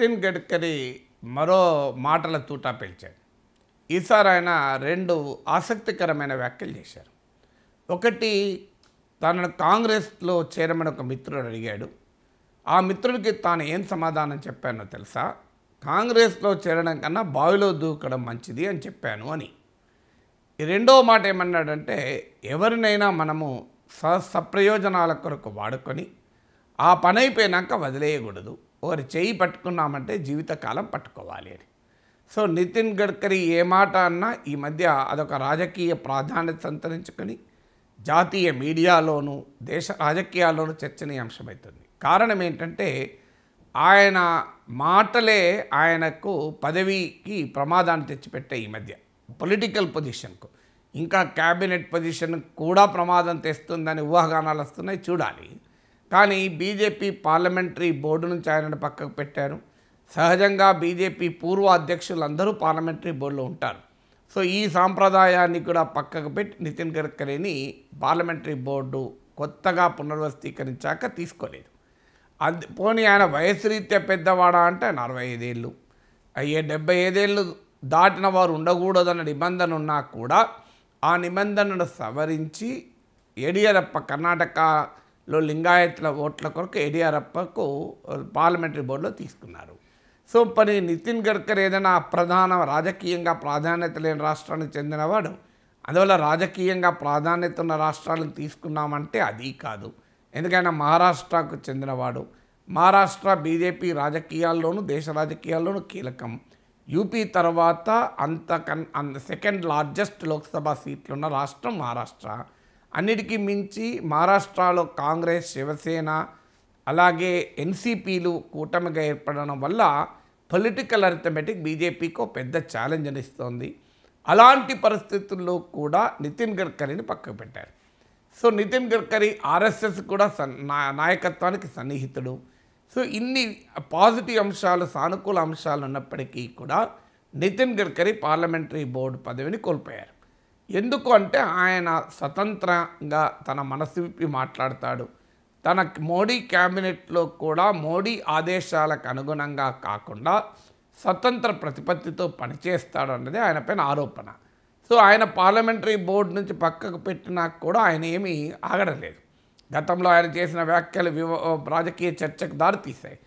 నితిన్ గడ్కరీ మరో మాటల తూటా పిలిచాడు ఈసారి ఆయన రెండు ఆసక్తికరమైన వ్యాఖ్యలు చేశారు ఒకటి తనను కాంగ్రెస్లో చేరమని ఒక మిత్రుడు అడిగాడు ఆ మిత్రుడికి తాను ఏం సమాధానం చెప్పానో తెలుసా కాంగ్రెస్లో చేరడం కన్నా బావిలో దూకడం మంచిది అని చెప్పాను అని రెండో మాట ఏమన్నాడంటే ఎవరినైనా మనము స సప్రయోజనాల కొరకు వాడుకొని ఆ పని అయిపోయినాక వదిలేయకూడదు ఒకరి చేయి పట్టుకున్నామంటే జీవితకాలం పట్టుకోవాలి అని సో నితిన్ గడ్కరీ ఏ మాట అన్నా ఈ మధ్య అదొక రాజకీయ ప్రాధాన్యత సంతరించుకొని జాతీయ మీడియాలోనూ దేశ రాజకీయాల్లోనూ చర్చనీయాంశమవుతుంది కారణం ఏంటంటే ఆయన మాటలే ఆయనకు పదవికి ప్రమాదాన్ని తెచ్చిపెట్టే ఈ మధ్య పొలిటికల్ పొజిషన్కు ఇంకా క్యాబినెట్ పొజిషన్ కూడా ప్రమాదం తెస్తుందని ఊహాగానాలు వస్తున్నాయి చూడాలి కానీ బీజేపీ పార్లమెంటరీ బోర్డు నుంచి ఆయనను పక్కకు పెట్టారు సహజంగా బీజేపీ పూర్వ అధ్యక్షులందరూ పార్లమెంటరీ బోర్డులో ఉంటారు సో ఈ సాంప్రదాయాన్ని కూడా పక్కకు పెట్టి నితిన్ గడ్కరీని పార్లమెంటరీ బోర్డు కొత్తగా పునర్వస్తీకరించాక తీసుకోలేదు అది పోనీ ఆయన వయసు రీత్యా పెద్దవాడా అంటే అరవై ఐదేళ్ళు అయ్యే డెబ్బై ఐదేళ్ళు దాటిన వారు ఉండకూడదన్న నిబంధన ఉన్నా కూడా ఆ నిబంధనను సవరించి యడియూరప్ప కర్ణాటక లో లింగాయతుల ఓట్ల కొరకు ఎడియారప్పకు పార్లమెంటరీ బోర్డులో తీసుకున్నారు సో మరి నితిన్ గడ్కర్ ఏదైనా ప్రధాన రాజకీయంగా ప్రాధాన్యత లేని రాష్ట్రానికి చెందినవాడు అందువల్ల రాజకీయంగా ప్రాధాన్యత ఉన్న రాష్ట్రాలను తీసుకున్నామంటే అది కాదు ఎందుకైనా మహారాష్ట్రకు చెందినవాడు మహారాష్ట్ర బీజేపీ రాజకీయాల్లోనూ దేశ రాజకీయాల్లోనూ కీలకం యూపీ తర్వాత అంత కన్ సెకండ్ లార్జెస్ట్ లోక్సభ సీట్లున్న రాష్ట్రం మహారాష్ట్ర అన్నిటికీ మించి మహారాష్ట్రలో కాంగ్రెస్ శివసేన అలాగే ఎన్సీపీలు కూటమిగా ఏర్పడడం వల్ల పొలిటికల్ అరిథమెటిక్ బీజేపీకి పెద్ద ఛాలెంజ్ అనిస్తోంది అలాంటి పరిస్థితుల్లో కూడా నితిన్ గడ్కరీని పక్కకు పెట్టారు సో నితిన్ గడ్కరీ ఆర్ఎస్ఎస్ కూడా నాయకత్వానికి సన్నిహితుడు సో ఇన్ని పాజిటివ్ అంశాలు సానుకూల అంశాలు ఉన్నప్పటికీ కూడా నితిన్ గడ్కరీ పార్లమెంటరీ బోర్డు పదవిని కోల్పోయారు ఎందుకు అంటే ఆయన స్వతంత్రంగా తన మనసు విప్పి మాట్లాడతాడు తన మోడీ క్యాబినెట్లో కూడా మోడీ ఆదేశాలకు అనుగుణంగా కాకుండా స్వతంత్ర ప్రతిపత్తితో పనిచేస్తాడు అన్నది ఆయన పైన ఆరోపణ సో ఆయన పార్లమెంటరీ బోర్డు నుంచి పక్కకు పెట్టినా కూడా ఆయన ఏమీ ఆగడలేదు గతంలో ఆయన చేసిన వ్యాఖ్యలు రాజకీయ చర్చకు దారితీశాయి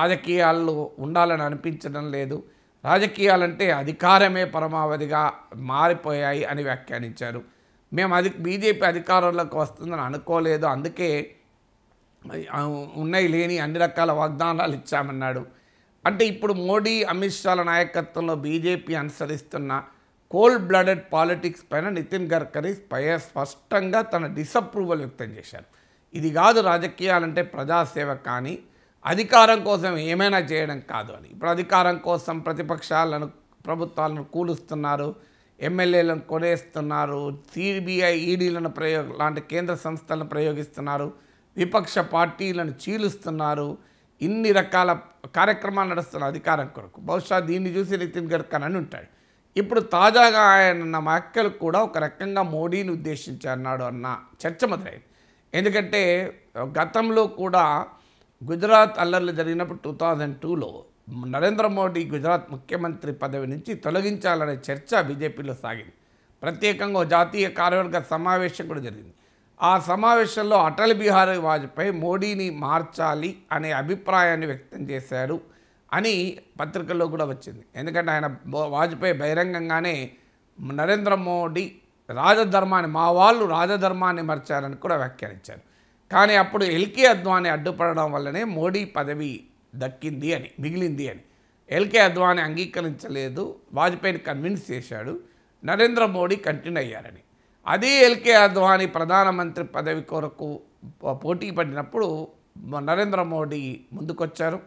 రాజకీయాల్లో ఉండాలని అనిపించడం లేదు రాజకీయాలంటే అధికారమే పరమావధిగా మారిపోయాయి అని వ్యాఖ్యానించారు మేము అది బీజేపీ అధికారంలోకి వస్తుందని అనుకోలేదు అందుకే ఉన్నాయి లేని అన్ని రకాల వాగ్దానాలు ఇచ్చామన్నాడు అంటే ఇప్పుడు మోడీ అమిత్ షాల నాయకత్వంలో బీజేపీ అనుసరిస్తున్న కోల్డ్ బ్లడెడ్ పాలిటిక్స్ పైన నితిన్ గడ్కరీ స్పష్టంగా తన డిసప్రూవల్ వ్యక్తం చేశారు ఇది కాదు రాజకీయాలంటే ప్రజాసేవ కానీ అధికారం కోసం ఏమైనా చేయడం కాదు అని ఇప్పుడు అధికారం కోసం ప్రతిపక్షాలను ప్రభుత్వాలను కూలుస్తున్నారు ఎమ్మెల్యేలను కొనేస్తున్నారు సిబిఐ ఈడీలను ప్రయోగ లాంటి కేంద్ర సంస్థలను ప్రయోగిస్తున్నారు విపక్ష పార్టీలను చీలుస్తున్నారు ఇన్ని రకాల కార్యక్రమాలు నడుస్తున్న అధికారం కొరకు బహుశా దీన్ని చూసి నితిన్ గడ్కర్ అని ఉంటాడు ఇప్పుడు తాజాగా ఆయన వ్యాఖ్యలు కూడా ఒక రకంగా మోడీని ఉద్దేశించి అన్నాడు అన్న చర్చ మొదలైంది ఎందుకంటే గతంలో కూడా గుజరాత్ అల్లర్లు జరిగినప్పుడు టూ థౌజండ్ టూలో నరేంద్ర మోడీ గుజరాత్ ముఖ్యమంత్రి పదవి నుంచి తొలగించాలనే చర్చ బీజేపీలో సాగింది ప్రత్యేకంగా జాతీయ కార్యవర్గ సమావేశం కూడా జరిగింది ఆ సమావేశంలో అటల్ బిహారీ వాజ్పేయి మోడీని మార్చాలి అనే అభిప్రాయాన్ని వ్యక్తం చేశారు అని పత్రికల్లో కూడా వచ్చింది ఎందుకంటే ఆయన వాజ్పేయి బహిరంగంగానే నరేంద్ర మోడీ రాజధర్మాన్ని మా వాళ్ళు రాజధర్మాన్ని మర్చారని కూడా వ్యాఖ్యానించారు కానీ అప్పుడు ఎల్కే అద్వాని అడ్డుపడడం వల్లనే మోడీ పదవి దక్కింది అని మిగిలింది అని ఎల్కే అద్వాని అంగీకరించలేదు వాజ్పేయిని కన్విన్స్ చేశాడు నరేంద్ర మోడీ కంటిన్యూ అయ్యారని అదే ఎల్కే అద్వాని ప్రధానమంత్రి పదవి కొరకు పోటీ పడినప్పుడు నరేంద్ర మోడీ ముందుకొచ్చారు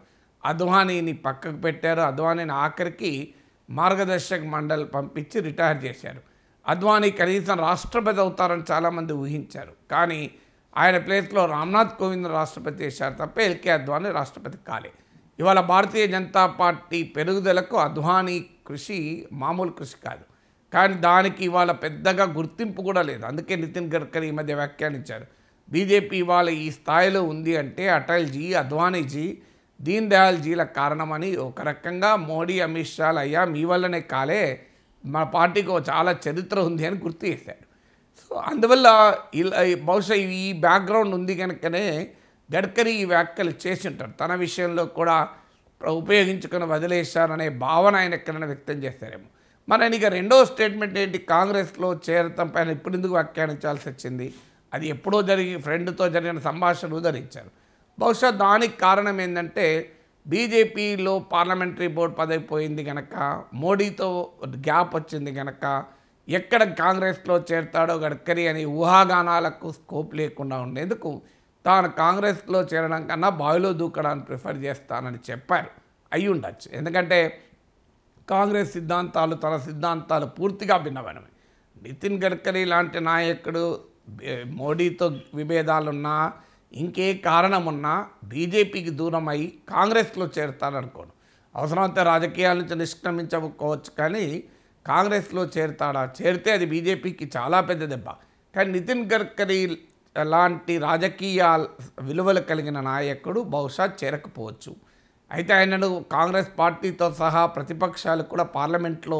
అద్వానీని పక్కకు పెట్టారు అద్వానీని ఆఖరికి మార్గదర్శక మండలి పంపించి రిటైర్ చేశారు అద్వానీ కనీసం రాష్ట్రపతి అవుతారని చాలామంది ఊహించారు కానీ ఆయన ప్లేస్లో రామ్నాథ్ కోవింద్ రాష్ట్రపతి చేశారు తప్ప ఎల్కే అద్వానీ రాష్ట్రపతి కాలే ఇవాళ భారతీయ జనతా పార్టీ పెరుగుదలకు అద్వానీ కృషి మామూలు కృషి కాదు కానీ దానికి ఇవాళ పెద్దగా గుర్తింపు కూడా లేదు అందుకే నితిన్ గడ్కరీ ఈ మధ్య వ్యాఖ్యానించారు బీజేపీ ఇవాళ ఈ స్థాయిలో ఉంది అంటే అటల్జీ అద్వానీజీ దీన్ దయాల్జీల కారణమని ఒక రకంగా మోడీ అమిత్ షాలు అయ్యా మీ వల్లనే కాలే మా పార్టీకి చాలా చరిత్ర ఉంది అని గుర్తు చేశారు సో అందువల్ల ఇలా బహుశా ఈ బ్యాక్గ్రౌండ్ ఉంది కనుకనే గడ్కరీ ఈ వ్యాఖ్యలు చేసి ఉంటారు తన విషయంలో కూడా ఉపయోగించుకుని వదిలేశారనే భావన ఆయన ఎక్కడైనా వ్యక్తం చేశారేమో మరి ఆయనకి రెండో స్టేట్మెంట్ ఏంటి కాంగ్రెస్లో చేరటం పైన ఇప్పుడు ఎందుకు వ్యాఖ్యానించాల్సి వచ్చింది అది ఎప్పుడో జరిగి ఫ్రెండ్తో జరిగిన సంభాషణ ధరించారు బహుశా దానికి కారణం ఏంటంటే బీజేపీలో పార్లమెంటరీ బోర్డు పదవి పోయింది కనుక మోడీతో గ్యాప్ వచ్చింది కనుక ఎక్కడ కాంగ్రెస్లో చేరతాడో గడ్కరీ అని ఊహాగానాలకు స్కోప్ లేకుండా ఉండేందుకు తాను కాంగ్రెస్లో చేరడం కన్నా బావిలో దూకడానికి ప్రిఫర్ చేస్తానని చెప్పారు అయి ఉండొచ్చు ఎందుకంటే కాంగ్రెస్ సిద్ధాంతాలు తన సిద్ధాంతాలు పూర్తిగా భిన్నమైనవి నితిన్ గడ్కరీ లాంటి నాయకుడు మోడీతో విభేదాలున్నా ఇంకే కారణం ఉన్నా బీజేపీకి దూరం అయి కాంగ్రెస్లో చేరతారనుకోను అవసరమైతే రాజకీయాల నుంచి నిష్క్రమించకపోవచ్చు కానీ కాంగ్రెస్లో చేరతాడా చేరితే అది బీజేపీకి చాలా పెద్ద దెబ్బ కానీ నితిన్ గడ్కరీ లాంటి రాజకీయ విలువలు కలిగిన నాయకుడు బహుశా చేరకపోవచ్చు అయితే ఆయనను కాంగ్రెస్ పార్టీతో సహా ప్రతిపక్షాలు కూడా పార్లమెంట్లో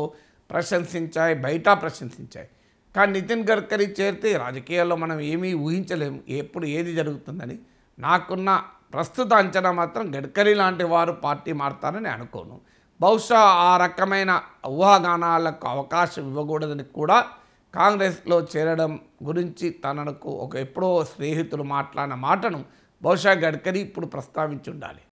ప్రశంసించాయి బయట ప్రశంసించాయి కానీ నితిన్ గడ్కరీ చేరితే రాజకీయాల్లో మనం ఏమీ ఊహించలేము ఎప్పుడు ఏది జరుగుతుందని నాకున్న ప్రస్తుత అంచనా మాత్రం గడ్కరీ లాంటి వారు పార్టీ మారుతారని అనుకోను బహుశా ఆ రకమైన ఊహాగానాలకు అవకాశం ఇవ్వకూడదని కూడా కాంగ్రెస్లో చేరడం గురించి తనకు ఒక ఎప్పుడో స్నేహితులు మాట్లాడిన మాటను బహుశా గడ్కరీ ఇప్పుడు ప్రస్తావించి ఉండాలి